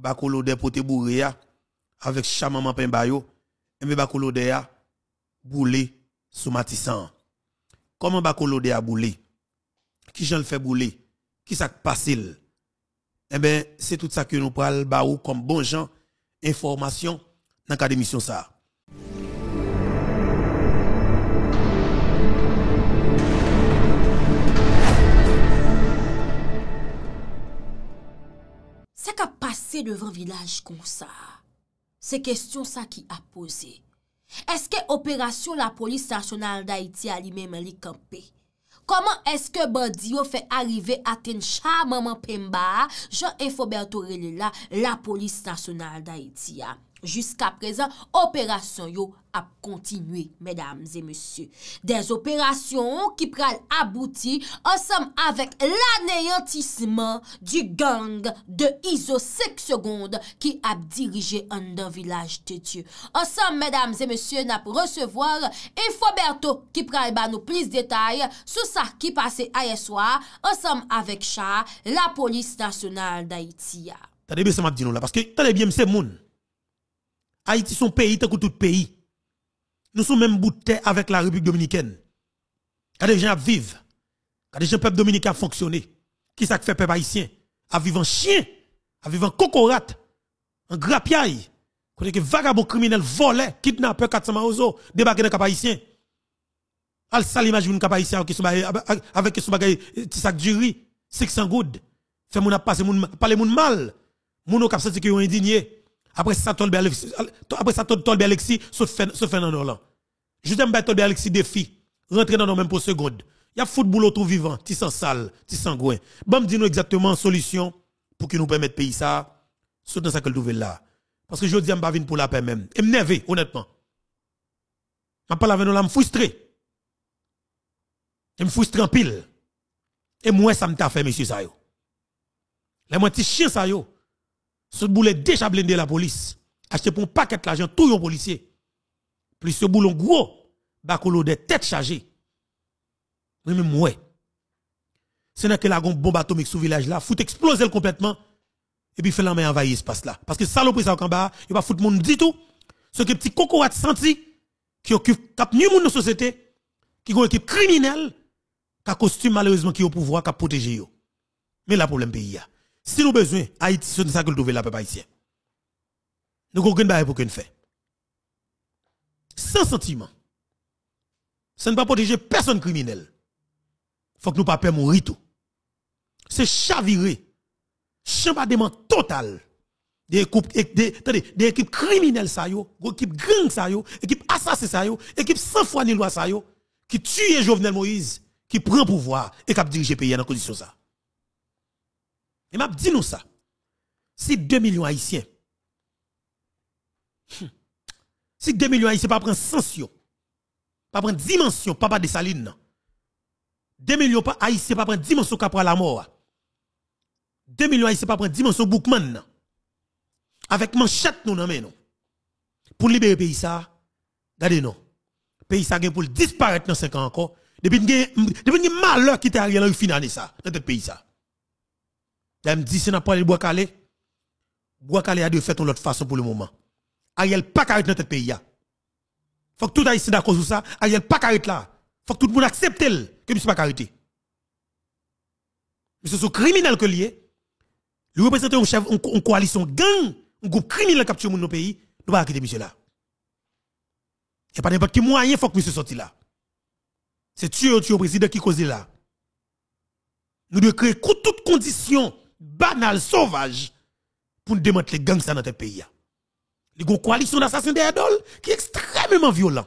bakolo de pote bourré avec maman pembayo et me bakolo a boulé sous matissan comment bakolo a boulé qui j'en fait bouler qui ça passé eh ben c'est tout ça que nous parlons comme bon gens information dans cadre mission ça Se devan vilaj kon sa, se kestyon sa ki apose, eske operasyon la polis nasyonal da iti a li men men li kampe? Koman eske bandiyo fe arrive aten chan maman pemba, jen e fobe atorele la polis nasyonal da iti a? Juska prezen, operasyon yo ap kontinui, medams e monsye. Des operasyon ki pral abouti ansam avèk l'anayantisman du gang de Iso Seksegonde ki ap dirije an dan vilaj te tiyo. Ansam, medams e monsye, nap resevoar e Foberto ki pral ban nou plis detay sou sarki pase ayeswa ansam avèk chan la polis nasyonal da Itiya. Tadebe se map di nou la, paske tadebe mse moun. Haïti son pays, tant que tout pays. Nous sommes même boutés avec la République dominicaine. Quand les gens vivent, quand les gens peuple dominicain à qui ça fait peuple haïtien? À vivre chien, à vivre en cocorate, en grappiaille. Quand les vagabonds criminels volés, kidnappent 400 marozo, débarqués dans le cap haïtien. Al image ajouté cap haïtien avec son bagage bagay, euh, du riz, 600 gouttes. Fait mon a parler mal. Mon cap senti indigné. Après ça, Tolbe Alexis, après ça, Tolbe se fait dans l'an. Juste un Tolbe Alexis défi. Rentrer dans nos même pour seconde. Il y a football tout vivant, ti sans sale, ti gouin. Bon, dis-nous exactement solution pour qu'il nous permette payer ça, saut dans sa nouvel là. Parce que je dis, je pour la paix même. Et nerveux, honnêtement. Je parle avec nous là, je frustré. Je me frustré en pile. Et moi, ça me t'a fait, monsieur Sayo. Les moi, chien chien yo. Ce boulet déjà blindé la police. Acheté pour un paquet l'argent, tout les policier. Plus ce boulon gros, bakolo de tête chargée. Oui, même ouais. C'est là que la bombe atomique sous village là, faut exploser complètement. Et puis fait la main envahir passe là. Parce que saloperie ça en bas, il pas foutre monde dit tout. Ce que petit coco a senti, qui occupe cap ni monde dans société, qui est équipe criminelle, qui a costume malheureusement qui au pouvoir, qui a protégé Mais là, problème pays a. Si nous besoin, Haïti, c'est ça que nous devons la peuple haïtien. Nous avons pas faire. fait. Sans sentiment. Ça ne va pas protéger personne criminel. Faut que nous pas perdre tout. C'est chavirer. Chambardement total. Des équipes, des équipes criminelles ça des équipes gang ça yo, équipes assassins ça équipes sans foi ni loi ça qui tue Jovenel Moïse, qui prend pouvoir et qui dirige pays dans condition ça. Et m'a dit nous ça. Si 2 millions haïtiens. Hmm. si 2 millions haïtiens pas prendre sens yo. Pas prendre dimension, pas pas de saline 2 millions haïtiens pas prendre dimension capra la mort. 2 ah. millions haïtiens pas prendre dimension Boukman, Avec manchette nous non Pour libérer pays ça, regardez non. Pays ça pour disparaître dans 5 ans encore. Depuis que malheur qui t'est arrivé dans le final de ça, dans pays ça. Elle me dit, si n'a pas le bois calé, bois calé a dû faire en l'autre façon pour le moment. Ariel pas carré dans notre pays. Il Faut que tout haïtien d'accord sur ça. Ariel pas carré là. Faut que tout le monde accepte que ne pas carré. Mais ce criminel que lié. le représente un chef, une coalition gang, un groupe criminel qui capture mon pays. Nous pas quitter monsieur là. Il n'y a pas n'importe qui moyen, faut que monsieur sorti là. C'est tuer, tuer au président qui cause là. Nous devons créer toutes conditions banal, sauvage, pour nous démanteler les gangs dans notre pays. Les groupes coalitions une coalition d'assassins qui est extrêmement violent.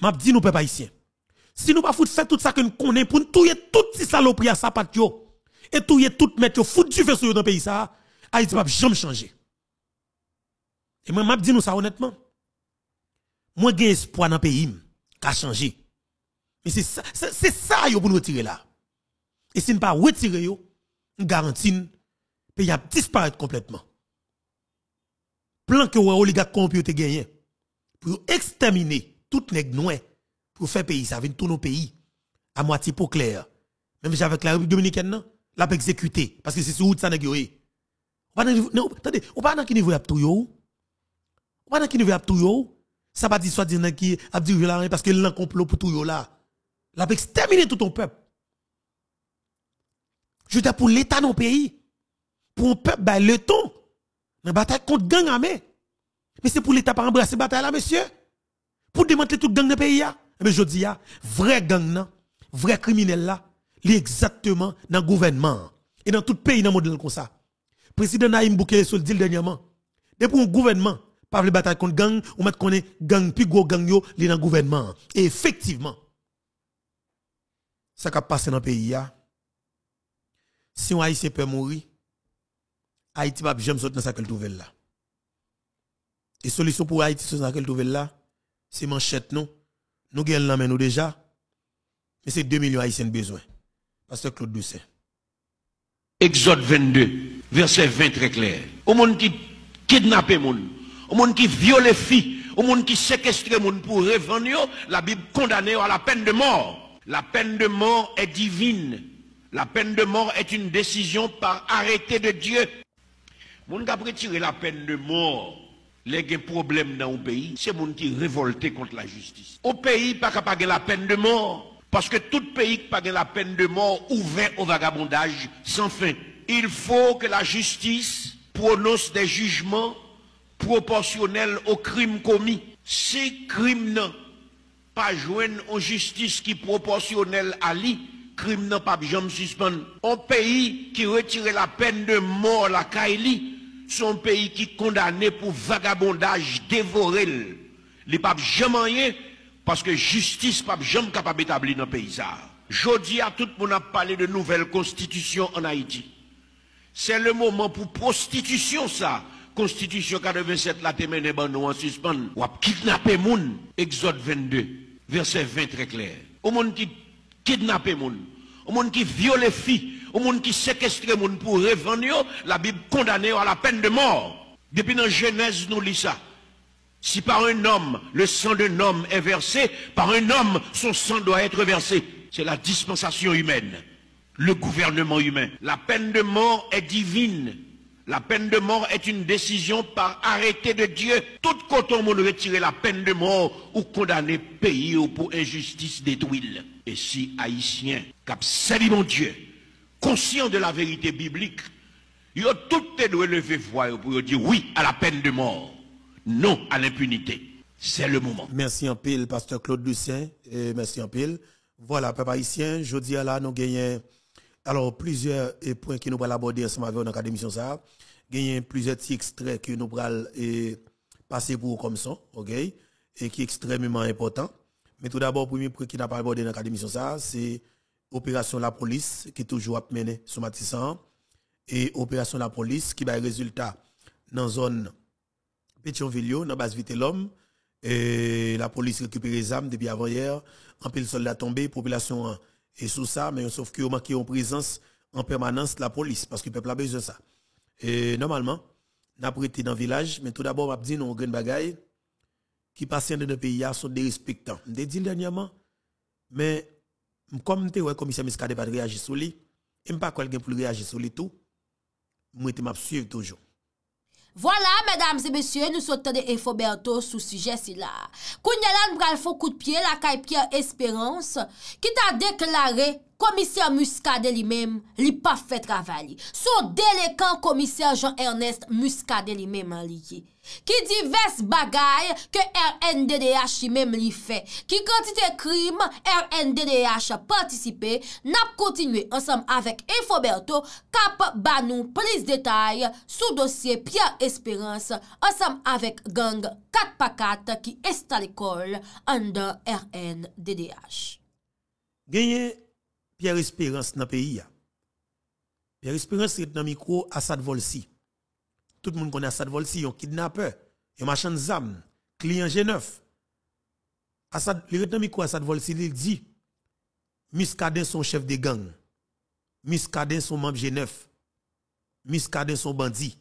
M'a dit nous, peuple haïtien, si nous pas faire tout ça que nous connaissons pour nous tuer toutes ces saloperies à sa patio et tuer toutes mettre foutre du feu sur notre pays ça, ne va jamais changer. Et moi, m'a dit nous ça honnêtement. Moi, j'ai espoir dans le pays qui a changé. Mais c'est ça, c'est ça, pour nous retirer là. Et si nous ne pas retirer le pays a disparu complètement. Plan que les oligarques corrompus ont gagné pour exterminer toutes les noix pour faire pays, ça vient tous nos pays, à moitié pour clair. Même si avec la République dominicaine, non, l'a exécuté, parce que c'est sur route ça n'a pas Non, attendez, on pas dans qui niveau a tout yo. On pas dans qui niveau a tout yo. Ça va dire soit dire qui a dit parce que l'en complot pour tout yo là. L'a exterminé tout ton peuple. Je dis pour l'État dans le pays. Pour un peuple, ben, le ton. La bataille contre gang armé. Mais c'est pour l'État pas embrasser la bataille là, monsieur. Pour démanteler toute gang dans le pays. Mais je dis, là, vrai gang, là, vrai criminel là, est exactement dans le gouvernement. Et dans tout le pays, dans le modèle comme ça. Président Naïm Boukele, sur le dit dernièrement. Depuis un gouvernement, pas les bataille contre gang, on met qu'on gang, plus gros gang, yo, li dans le gouvernement. Et effectivement, ça qui a passé dans le pays, là, si un Haïtien peut mourir, Haïti va jamais sortir dans sa nouvelle là. Et solution pour Haïti dans sa nouvelle là, c'est manchette nous. Nous gagnons nous déjà. Mais c'est 2 millions Haïtiens besoin. Pasteur Claude Doucet. Exode 22, verset 20 très clair. Au monde qui kidnappe monde, au monde qui viole filles, au monde qui séquestre monde pour revenir, la Bible condamne à la peine de mort. La peine de mort est divine. La peine de mort est une décision par arrêté de Dieu. on qui retiré la peine de mort, les problèmes dans le pays, c'est mon qui révolté contre la justice. Au pays, pas capable la peine de mort. Parce que tout pays qui pas la peine de mort ouvert au vagabondage sans fin. Il faut que la justice prononce des jugements proportionnels aux crimes commis. Ces crimes pas joindre en justice qui est proportionnelle à lui, crime n'a pas jamais suspendre. Un pays qui retire la peine de mort, la Kaili, un pays qui condamné pour vagabondage, dévoré. Les papes jamais rien, parce que justice pas jamais capable d'établir dans le pays. Jodi à tout le monde a parlé de nouvelle constitution en Haïti. C'est le moment pour prostitution ça. Constitution 87 la témené ban nous en suspend. Ou kidnapper moun. Exode 22, verset 20 très clair. Au monde qui kidnapper au monde qui viole filles, au monde qui séquestre gens pour revenir, la Bible condamne à la peine de mort. Depuis dans Genèse, nous lisons ça. Si par un homme, le sang d'un homme est versé, par un homme, son sang doit être versé. C'est la dispensation humaine, le gouvernement humain. La peine de mort est divine. La peine de mort est une décision par arrêté de Dieu. Tout coton monde retirer la peine de mort ou condamner pays ou pour injustice détruite. Et si Haïtiens, cap servi mon Dieu, conscient de la vérité biblique, il ont tout levé lever voix pour dire oui à la peine de mort, non à l'impunité. C'est le moment. Merci en pile, pasteur Claude Lucien, et merci en pile. Voilà, papa haïtien, je dis à la nous gagnons alors, plusieurs eh, points que nous allons aborder ce avec dans la émission ça. a plusieurs petits extraits que nous allons eh, passer pour comme ça, Et qui est extrêmement important. Mais tout d'abord, premier point qui n'a pas abordé dans la émission ça, c'est opération la police qui est toujours menée sur Matissan et opération la police qui va résultat dans la zone Pétionville, dans la base Vité-L'Homme, Et la police récupère les armes depuis avant-hier. En pile soldat tombé, population et sous ça, mais sauf que a une présence en permanence la police, parce que le peuple a besoin de ça. Et normalement, n'a été dans le village, mais tout d'abord, m'a dit non, grande bagaille, qui passe dans le pays sont des respectants. dit dernièrement, mais comme je le commissaire Miskade pas réagir sur lui, et pas quelqu'un pour réagir sur lui tout, je suis suivre toujours. Voilà, mesdames et messieurs, nous sauterons des infos bientôt sur ce sujet-ci-là. Kounelane Bralfon-Coupier, la caille Pierre-Espérance, qui a déclaré commissaire Muscadet li mèm li paf fait travail. Son déléquent commissaire Jean-Ernest Muscadet li mèm li yé. ki divers bagay ke RNDDH si mem li fe ki kantite krim RNDDH patisipe nap kontinwe ansam avek efoberto kap banou plis detay sou dosye Pierre Esperance ansam avek gang 4x4 ki estal ekol an der RNDDH genye Pierre Esperance na peyi ya Pierre Esperance ret nan mikro asad volsi Tout le monde connaît Assad Volsi, un kidnappeur, un machin de zam, client G9. Assad, le de quoi Assad Volsi, il dit Miskadin son chef de gang. Miskadin son membre G9. Miskadin son bandit.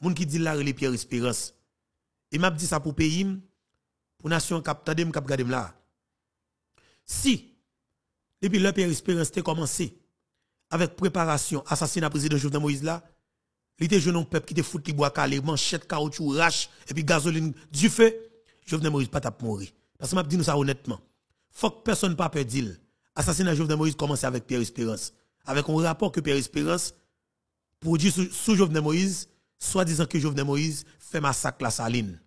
gens qui dit là, les Pierre Espérance. Et m'a dit ça pour pays, pour nation cap tadem cap là. Si, depuis le Pierre Espérance a commencé, avec préparation, assassinat président Jovenel Moïse là, il était jeune un peuple qui te fout les bois calé, manchette, caoutchouc, rache, et puis gasoline du feu. Jovenel Moïse pas mourir. Parce que m'a dit nous ça honnêtement. Faut que personne pas peur L'assassinat Assassinat Jovenel Moïse commence avec Pierre Espérance. Avec un rapport que Pierre Espérance produit sous, sous Jovenel Moïse, soit disant que Jovenel Moïse fait massacre la saline.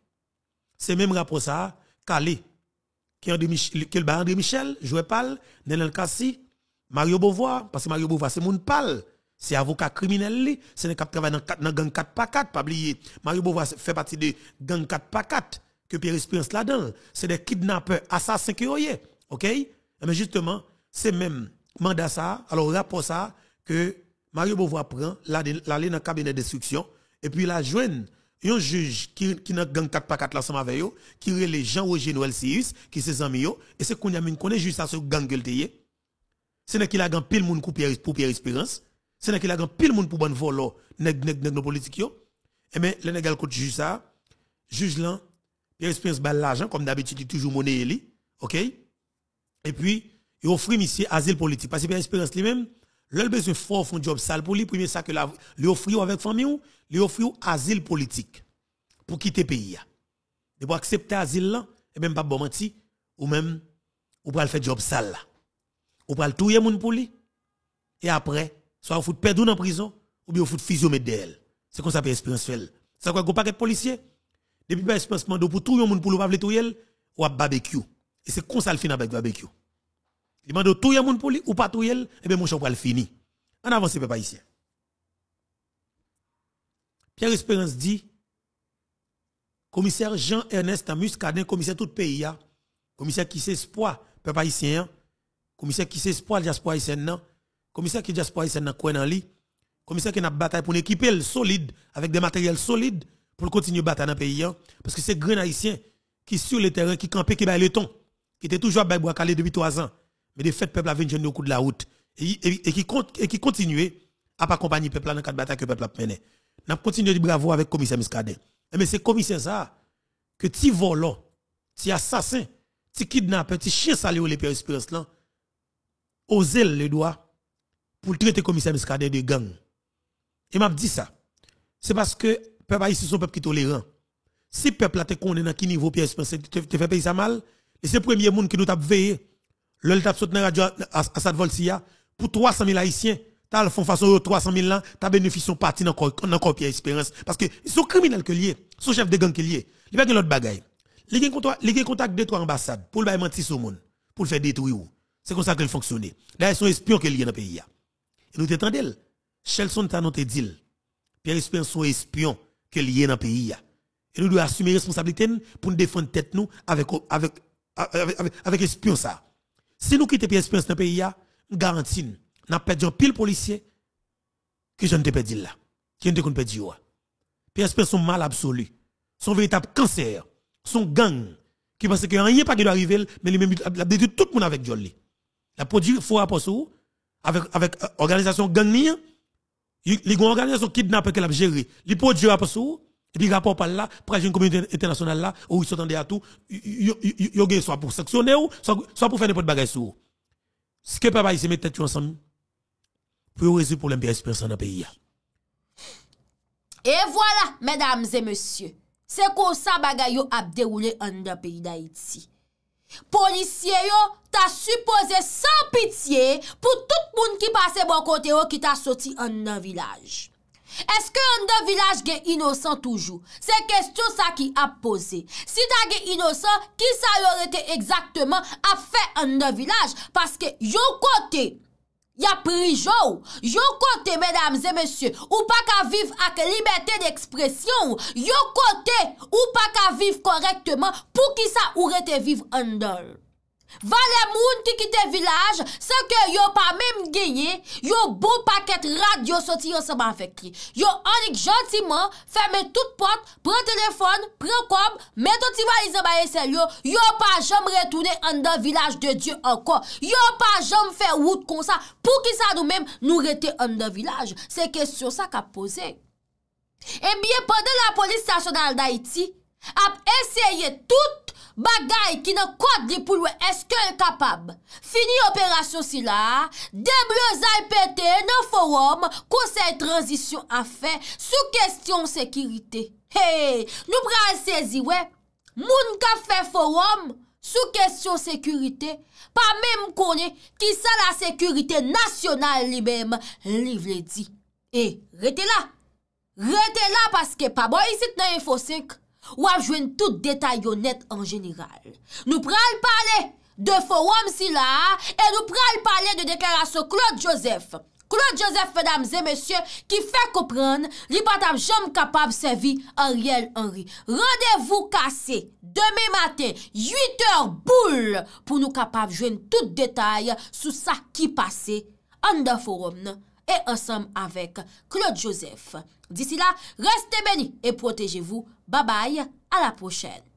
C'est même rapport ça, Calé, qui est André Michel, joué Pal, Nenel Kassi, Mario Beauvoir, parce que Mario Beauvoir c'est mon pal c'est avocat criminel li, c'est un cap travaille dans la gang 4 x 4 pas oublier. Mario Beauvoir fait partie de gang 4 par 4 que Pierre Espérance là-dedans, c'est des kidnappeurs, assassins qui ont OK Mais eh justement, c'est même mandat ça, alors rapport ça que Mario Beauvoir prend l'aller dans le cabinet d'instruction et puis la joigne un juge qui qui la gang 4 par 4 avec eux qui relie Jean-Roger Noël Sirius qui ses amis et c'est qu'on a mis connaît juste ça ce gang C'est n'est qu'il a gang pile monde pour Pierre Espérance c'est qu'il a grand pile monde pour bon volo nèg nèg nèg nos politiques yo et eh mais ben, le négal coûte juge ça juge là Pierre Espérance bal l'argent comme d'habitude il toujours monnaie li OK et puis il offre monsieur asile politique parce que l'expérience Espérance lui-même a besoin fort font job sale pour lui premier ça que la lui avec famille ou lui un asile politique pour quitter pays et pour accepter asile là et eh même ben, pas bon menti ou même ou pas le faire job sale là ou pas le touyer moun pour lui et après soit on fout perdre dans prison, ou bien on fout physiomètre d'elle. C'est comme ça que espérance fait. Ça quoi, pas policier. Depuis pas espérance mando pour tout le monde pour le pavle tout ou à barbecue. Et c'est comme ça le fin avec barbecue. Il mande tout le monde pour lui, ou pas tout elle et eh bien mon chou le fini. En avance, peuple haïtien. Pierre Espérance dit, commissaire Jean-Ernest Muscadin, commissaire tout pays, commissaire qui s'espoir, peuple haïtien, commissaire qui s'espoir, diaspora haïtienne, commissaire qui diaspora n'a commissaire qui a bataille pour équiper le solide avec des matériels solides pour continuer battre dans le pays hein. parce que c'est grand haïtien qui sur le terrain qui campé, qui baille le ton, qui était toujours à bois depuis trois ans, mais de fait peuple a venu au coup de la route et, qui compte et qui à pas accompagner peuple dans quatre bataille que peuple a mené. N'a continué de bravo avec commissaire Miskade. Mais eh c'est commissaire ça que ti volant, ti assassin, ti kidnappeur, ti chien salé ou les pères espérance là, oser le doigt pour traiter commissaire miskade de gang. Et m'a dit ça. C'est parce que peuple sont des peuple qui sont tolérant. Si peuple a te connaît dans quel niveau pièce te fait payer ça mal, et c'est premier monde qui nous t'a veillé. Le t'a sauté dans radio à cette volcia pour 300 000 haïtiens. T'as font fond façon 300 000 ans, t'as bénéficié parti dans encore Pierre Espérance. Parce que ils sont criminels que liés, sont chefs de gang que liés. Ils pas l'autre bagaille. Ils ont contact de trois ambassades pour le bailler mentir sur monde, pour le faire détruire. C'est comme ça qu'ils fonctionnent. D'ailleurs, ils sont espions que liés dans le pays nous t'entendons. Chelson t'a noté deal. Pierre son espion qui est lié dans le pays. Et nous devons assumer responsabilité pour nous défendre tête nous avec, avec, espion ça. Si nous quittons Pierre Espion dans le pays, nous garantissons, nous perdons pile policier que je ne te là. Qui ne te perdu là. Pierre Espion, son mal absolu. Son véritable cancer. Son gang. Qui pense que rien pas qui doit arriver, mais lui-même, il a détruit tout le monde avec Jolly. La produit faux rapport sur avec, avec euh, organisation gang les organisation kidnappées qu'elle l'a géré les produit et puis rapport par là, pour une communauté internationale là, où ils sont à tout, ils soit pour sanctionner ou, soit pour faire des choses sur Ce que papa, ici se mettent tête ensemble, pour résoudre le problème de l'espérance dans le pays. Et voilà, mesdames et messieurs, c'est comme ça bagaille a déroulé en le pays d'Haïti. Polisye yo ta supose san pitiye pou tout moun ki pase bon kote yo ki ta soti an nan vilaj. Eske an nan vilaj gen inosan toujou? Se kestyon sa ki ap pose. Si ta gen inosan, ki sa yo rete exactement ap fe an nan vilaj? Paske yo kote... Ya prijou, yo kote mèdames et mèsyè, ou pa ka viv ak libertè d'ekspresyon, yo kote ou pa ka viv korektèman pou ki sa ou rete viv andol. Vale moun ti kite vilaj, se ke yo pa mem genye, yo bon paket rad yo soti yo seman fekri. Yo anik jantiman, ferme tout pot, pren telefon, pren kom, meton ti va lise baye seryo, yo pa jom retoune an da vilaj de Diyo an kon. Yo pa jom fe wout kon sa, pou ki sa nou men nou rete an da vilaj. Se kesyon sa ka pose. E miye pwede la polis tasyonal da Iti, ap eseye tout, Bagay ki nan kote li pou lwe eske un e kapab. Fini operasyon si la, dem le zaipete nan forum kosey transisyon a fe sou kestyon sekirite. Hey, nou pre al sezi we, moun ka fe forum sou kestyon sekirite, pa mem konye ki sa la sekirite nasyonal li mem, liv le di. Hey, rete la, rete la paske pa bo yisit nan infosink. Ou avjwen tout detay yon net en general Nou pral pale de forum si la E nou pral pale de deklarasyon Claude Joseph Claude Joseph, dames et messieurs Ki fe kopran li patav jom kapab sevi Ariel Henry Radevou kase, deme matin, 8 or boule Pou nou kapab jwen tout detay Sou sa ki pase An da forum et ensemble avec Claude Joseph. D'ici là, restez bénis et protégez-vous. Bye bye, à la prochaine.